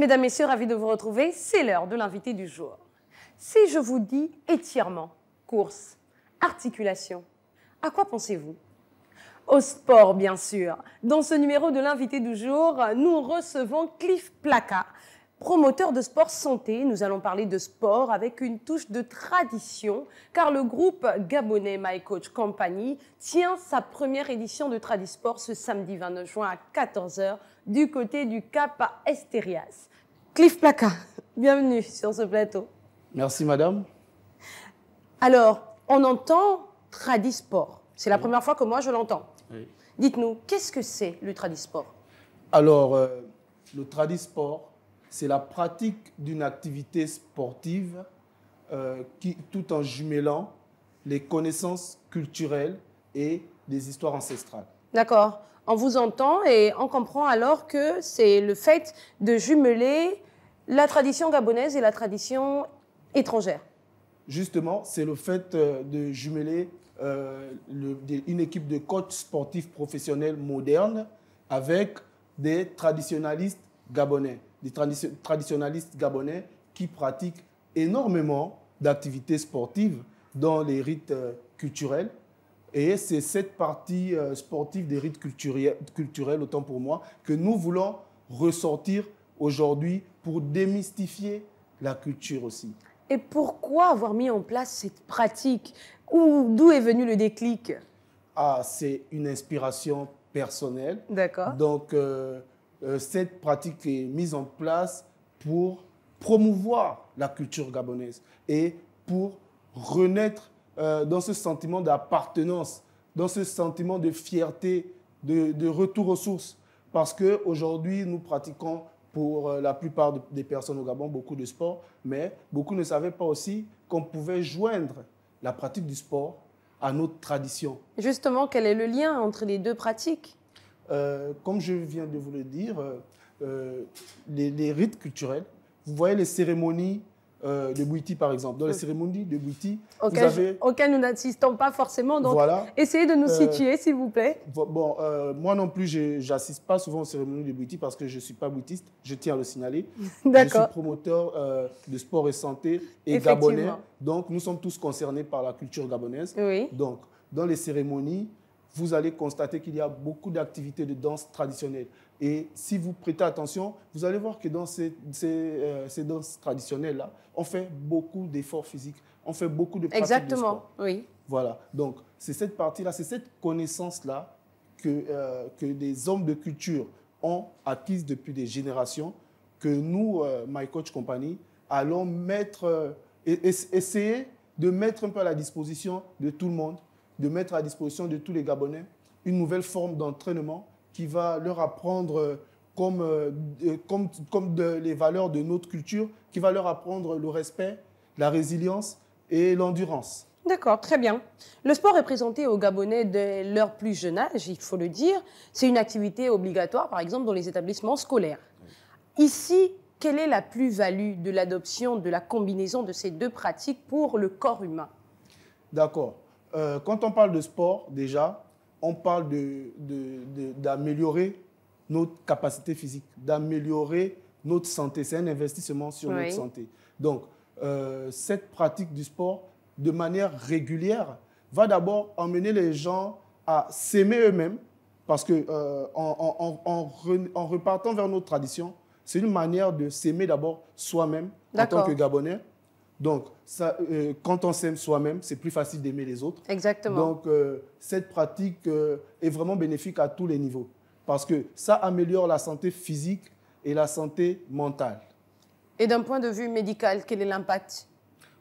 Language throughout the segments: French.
Mesdames, Messieurs, ravi de vous retrouver. C'est l'heure de l'invité du jour. Si je vous dis étirement, course, articulation, à quoi pensez-vous Au sport, bien sûr. Dans ce numéro de l'invité du jour, nous recevons Cliff Placa, Promoteur de sport santé, nous allons parler de sport avec une touche de tradition, car le groupe gabonais My Coach Company tient sa première édition de Tradisport ce samedi 29 juin à 14h du côté du Cap Estérias. Cliff Placa, bienvenue sur ce plateau. Merci madame. Alors, on entend Tradisport. C'est la première fois que moi je l'entends. Dites-nous, qu'est-ce que c'est le Tradisport Alors, euh, le Tradisport, c'est la pratique d'une activité sportive euh, qui, tout en jumelant les connaissances culturelles et les histoires ancestrales. D'accord on vous entend et on comprend alors que c'est le fait de jumeler la tradition gabonaise et la tradition étrangère. Justement, c'est le fait euh, de jumeler euh, une équipe de coachs sportifs professionnels modernes avec des traditionnalistes gabonais, des traditionnalistes traditionalistes gabonais qui pratiquent énormément d'activités sportives dans les rites euh, culturels, et c'est cette partie euh, sportive des rites culturels, autant pour moi, que nous voulons ressortir aujourd'hui pour démystifier la culture aussi. Et pourquoi avoir mis en place cette pratique D'où est venu le déclic Ah, c'est une inspiration personnelle. D'accord. Donc, euh, euh, cette pratique est mise en place pour promouvoir la culture gabonaise et pour renaître euh, dans ce sentiment d'appartenance, dans ce sentiment de fierté, de, retour aux sources. Parce qu'aujourd'hui, nous pratiquons pour euh, la plupart des personnes au Gabon beaucoup de sport, mais beaucoup ne savaient pas aussi qu'on pouvait joindre la pratique du sport à notre tradition. Justement, quel est le lien entre les deux pratiques euh, Comme je viens de vous le dire, les rites culturels, vous voyez les cérémonies euh, de par exemple, dans les cérémonies de Bouiti. Auquel, avez... nous n'assistons pas forcément. Donc, voilà. essayez de nous euh, situer, s'il vous plaît. Bon, euh, moi non plus, je n'assiste pas souvent aux cérémonies de Bouiti parce que je ne suis pas boutiste, je tiens à le signaler. Je suis promoteur de sport et santé et gabonais. Donc, nous sommes tous concernés par la culture gabonaise. Oui. Donc, dans les cérémonies, vous allez constater qu'il y a beaucoup d'activités de danse traditionnelle. Et si vous prêtez attention, vous allez voir que dans ces, euh, ces, danses traditionnelles-là, on fait beaucoup d'efforts physiques, on fait beaucoup de pratiques Exactement, oui. Voilà, donc c'est cette partie-là, c'est cette connaissance-là que, euh, que des hommes de culture ont acquise depuis des générations, que nous, euh, My Coach Company, allons mettre, e-, e-, essayer de mettre un peu à la disposition de tout le monde de mettre à disposition de tous les Gabonais une nouvelle forme d'entraînement qui va leur apprendre euh, comme, euh, les valeurs de notre culture, qui va leur apprendre le respect, la résilience et l'endurance. D'accord, très bien. Le sport est présenté aux Gabonais dès leur plus jeune âge, il faut le dire. C'est une activité obligatoire, par exemple, dans les établissements scolaires. Ici, quelle est la plus-value de l'adoption de la combinaison de ces deux pratiques pour le corps humain D'accord. Euh, quand on parle de sport, déjà, on parle d'améliorer de, notre capacité physique, d'améliorer notre santé. C'est un investissement sur notre santé. Donc, euh, cette pratique du sport, de manière régulière, va d'abord emmener les gens à s'aimer eux-mêmes, parce que euh, en, en, en, repartant vers notre traditions, c'est une manière de s'aimer d'abord soi-même en tant que Gabonais, donc, euh, quand on s'aime soi-même, c'est plus facile d'aimer les autres. Exactement. Donc, euh, cette pratique euh, est vraiment bénéfique à tous les niveaux parce que ça améliore la santé physique et la santé mentale. Et d'un point de vue médical, quel est l'impact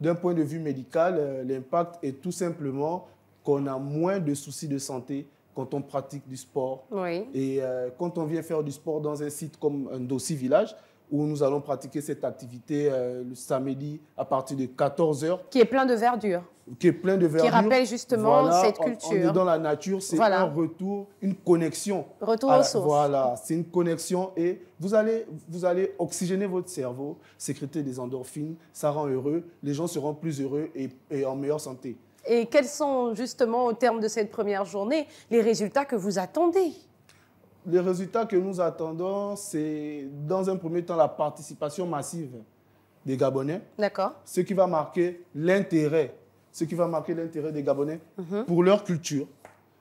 D'un point de vue médical, l'impact est tout simplement qu'on a moins de soucis de santé quand on pratique du sport. Oui. Et quand on vient faire du sport dans un site comme un dossier village, où nous allons pratiquer cette activité euh, le samedi à partir de 14h. Qui est plein de verdure. Qui est plein de verdure. Qui rappelle justement cette culture. On, est dans la nature, c'est un retour, une connexion. Retour à, aux sources. Voilà, c'est une connexion et vous allez, vous allez oxygéner votre cerveau, sécréter des endorphines, ça rend heureux, les gens seront plus heureux et en meilleure santé. Et quels sont justement, au terme de cette première journée, les résultats que vous attendez les résultats que nous attendons, c'est dans un premier temps la participation massive des Gabonais. Ce qui va marquer l'intérêt, ce qui va marquer l'intérêt des Gabonais mhm. pour leur culture.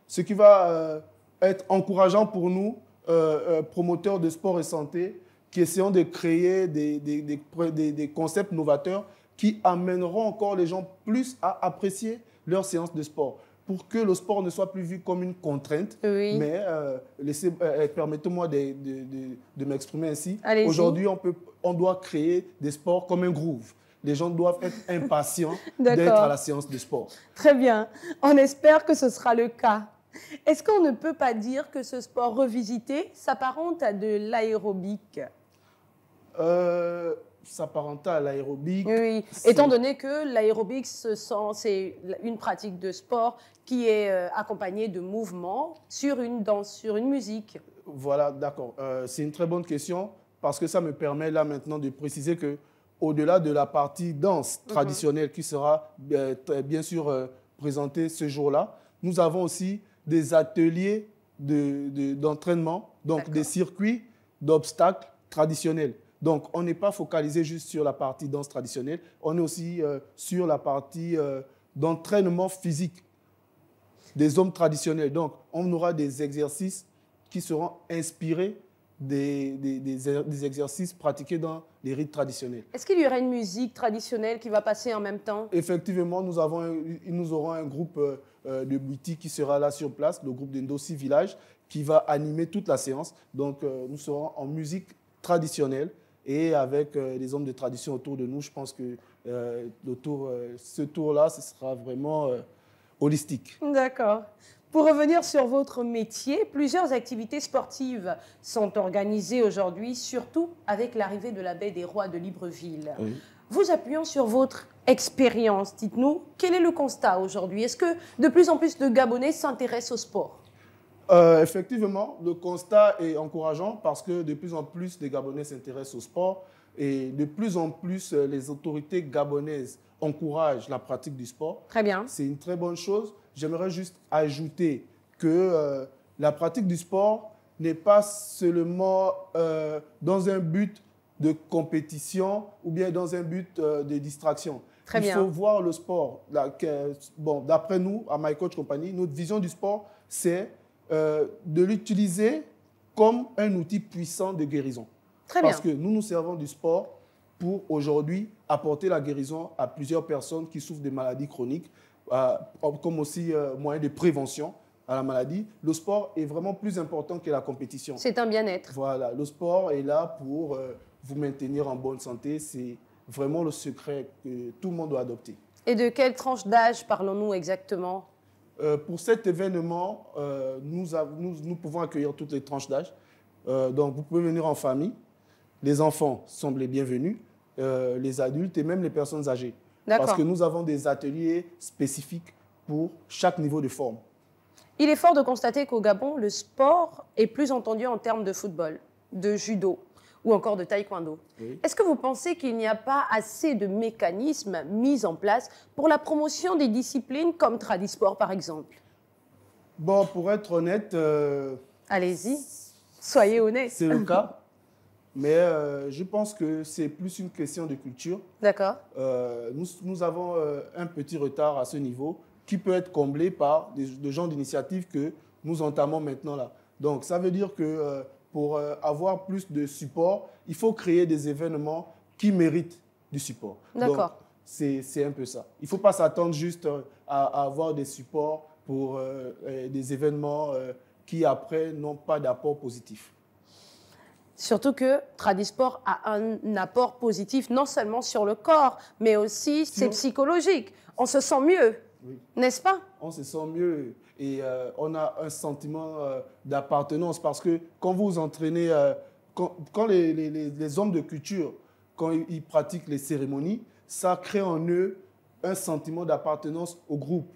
Ce qui va euh, être encourageant pour nous, euh, euh, promoteurs de sport et santé, qui essayons de créer des, des, concepts novateurs qui amèneront encore les gens plus à apprécier leurs séances de sport pour que le sport ne soit plus vu comme une contrainte. Mais euh, euh, euh, permettez-moi de, de, de, m'exprimer ainsi. Aujourd'hui, on, peut, on doit créer des sports comme un groove. Les gens doivent être impatients d'être à la séance de sport. Très bien. On espère que ce sera le cas. Est-ce qu'on ne peut pas dire que ce sport revisité s'apparente à de l'aérobic s'apparenta à l'aérobic. Oui, étant donné que l'aérobic, c'est une pratique de sport qui est euh, accompagnée de mouvements sur une danse, sur une musique. Voilà, d'accord. Euh, c'est une très bonne question parce que ça me permet là maintenant de préciser que au-delà de la partie danse mhm. traditionnelle qui sera euh, bien sûr présentée ce jour-là, nous avons aussi des ateliers d'entraînement, donc des circuits d'obstacles traditionnels. Donc, on n'est pas focalisé juste sur la partie danse traditionnelle, on est aussi euh, sur la partie euh, d'entraînement physique des hommes traditionnels. Donc, on aura des exercices qui seront inspirés des, exercices pratiqués dans les rites traditionnels. Est-ce qu'il y aura une musique traditionnelle qui va passer en même temps Effectivement, nous, avons, nous aurons un groupe euh, de Bouti qui sera là sur place, le groupe d'Indossi Village, qui va animer toute la séance. Donc, nous serons en musique traditionnelle et avec euh, les hommes de tradition autour de nous, je pense que euh, euh, ce tour-là, ce sera vraiment holistique. D'accord. Pour revenir sur votre métier, plusieurs activités sportives sont organisées aujourd'hui, surtout avec l'arrivée de la baie des Rois de Libreville. Vous appuyant sur votre expérience, dites-nous, quel est le constat aujourd'hui Est-ce que de plus en plus de Gabonais s'intéressent au sport euh, effectivement, le constat est encourageant parce que de plus en plus les Gabonais s'intéressent au sport et de plus en plus euh, les autorités gabonaises encouragent la pratique du sport. Très bien. C'est une très bonne chose. J'aimerais juste ajouter que euh, la pratique du sport n'est pas seulement dans un but de compétition ou bien dans un but de distraction. Très Il faut voir le sport. bon, d'après nous, à My Coach Company, notre vision du sport, c'est euh, de l'utiliser comme un outil puissant de guérison. Très bien. Parce que nous nous servons du sport pour aujourd'hui apporter la guérison à plusieurs personnes qui souffrent de maladies chroniques, euh, comme aussi euh, moyen de prévention à la maladie. Le sport est vraiment plus important que la compétition. C'est un bien-être. Voilà, le sport est là pour vous maintenir en bonne santé. C'est vraiment le secret que tout le monde doit adopter. Et de quelle tranche d'âge parlons-nous exactement euh, pour cet événement, euh, nous, pouvons accueillir toutes les tranches d'âge. Euh, donc, vous pouvez venir en famille. Les enfants semblent les bienvenus, les adultes et même les personnes âgées. Parce que nous avons des ateliers spécifiques pour chaque niveau de forme. Il est fort de constater qu'au Gabon, le sport est plus entendu en termes de football, de judo, ou encore de taekwondo. Est-ce que vous pensez qu'il n'y a pas assez de mécanismes mis en place pour la promotion des disciplines comme Tradisport, par exemple Bon, pour être honnête... Euh, Allez-y, soyez honnête. C'est le cas. Mais euh, je pense que c'est plus une question de culture. D'accord. Euh, nous, avons un petit retard à ce niveau qui peut être comblé par des, gens d'initiative que nous entamons maintenant là. Donc, ça veut dire que pour euh, avoir plus de support, il faut créer des événements qui méritent du support. D'accord. C'est un peu ça. Il ne faut pas s'attendre juste euh, à, avoir des supports pour euh, des événements qui, après, n'ont pas d'apport positif. Surtout que Tradisport a un apport positif non seulement sur le corps, mais aussi c'est psychologique. On se sent mieux, n'est-ce pas On se sent mieux et euh, on a un sentiment euh, d'appartenance parce que quand vous entraînez, euh, quand, les, hommes de culture, quand ils, pratiquent les cérémonies, ça crée en eux un sentiment d'appartenance au groupe.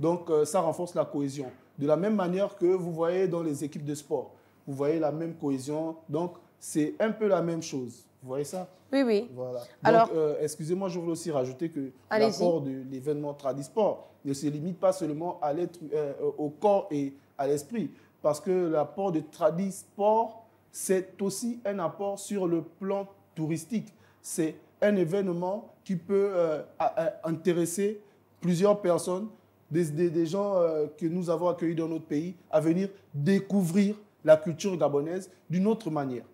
Donc ça renforce la cohésion. De la même manière que vous voyez dans les équipes de sport, vous voyez la même cohésion. Donc c'est un peu la même chose. Vous voyez ça Oui, oui. Voilà. Alors, euh, excusez-moi, je voulais aussi rajouter que l'apport de l'événement Tradisport ne se limite pas seulement à l'être, euh, euh, au corps et à l'esprit, parce que l'apport de Tradisport, c'est aussi un apport sur le plan touristique. C'est un événement qui peut intéresser plusieurs personnes, des gens que nous avons accueillis dans notre pays, à venir découvrir la culture gabonaise d'une autre manière.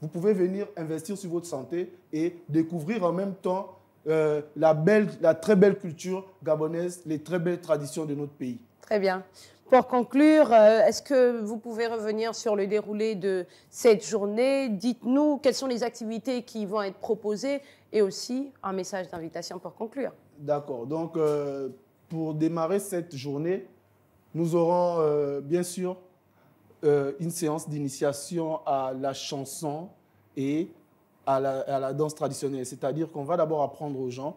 Vous pouvez venir investir sur votre santé et découvrir en même temps euh, la, belle, la très belle culture gabonaise, les très belles traditions de notre pays. Très bien. Pour conclure, euh, est-ce que vous pouvez revenir sur le déroulé de cette journée Dites-nous quelles sont les activités qui vont être proposées et aussi un message d'invitation pour conclure. D'accord. Donc, euh, pour démarrer cette journée, nous aurons bien sûr euh, une séance d'initiation à la chanson et à la, danse traditionnelle. C'est-à-dire qu'on va d'abord apprendre aux gens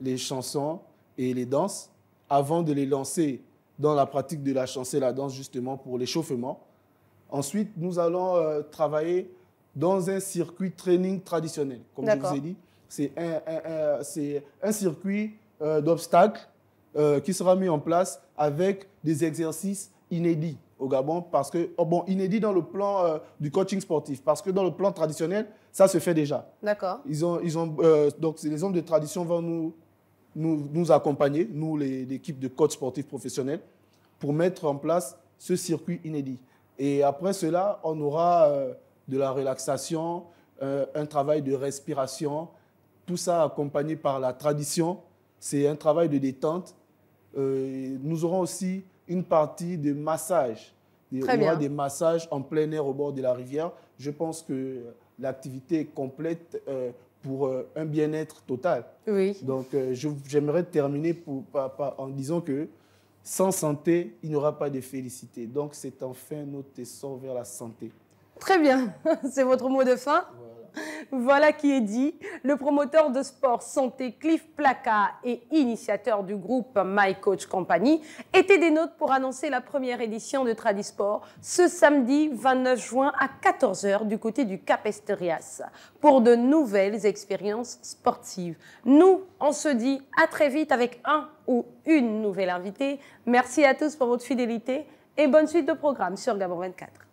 les chansons et les danses avant de les lancer dans la pratique de la chanson et la danse justement pour l'échauffement. Ensuite, nous allons euh, travailler dans un circuit training traditionnel, comme je vous ai dit. C'est un, circuit euh, d'obstacles qui sera mis en place avec des exercices inédits au Gabon parce que, oh bon, inédit dans le plan euh, du coaching sportif, parce que dans le plan traditionnel, ça se fait déjà. D'accord. Ils ont, ils ont, euh, donc, les hommes de tradition vont nous, nous, nous accompagner, nous, l'équipe de coach sportif professionnel, pour mettre en place ce circuit inédit. Et après cela, on aura euh, de la relaxation, un travail de respiration, tout ça accompagné par la tradition. C'est un travail de détente. nous aurons aussi une partie de massage. Il y aura des massages en plein air au bord de la rivière. Je pense que l'activité est complète euh, pour euh, un bien-être total. Oui. Donc, euh, j'aimerais terminer pour, en disant que sans santé, il n'y aura pas de félicité. Donc, c'est enfin notre essor vers la santé. Très bien. c'est votre mot de fin voilà qui est dit. Le promoteur de sport santé Cliff Placa et initiateur du groupe My Coach Company était des nôtres pour annoncer la première édition de Tradisport ce samedi 29 juin à 14h du côté du Cap Esterias pour de nouvelles expériences sportives. Nous, on se dit à très vite avec un ou une nouvelle invitée. Merci à tous pour votre fidélité et bonne suite de programme sur Gabon 24.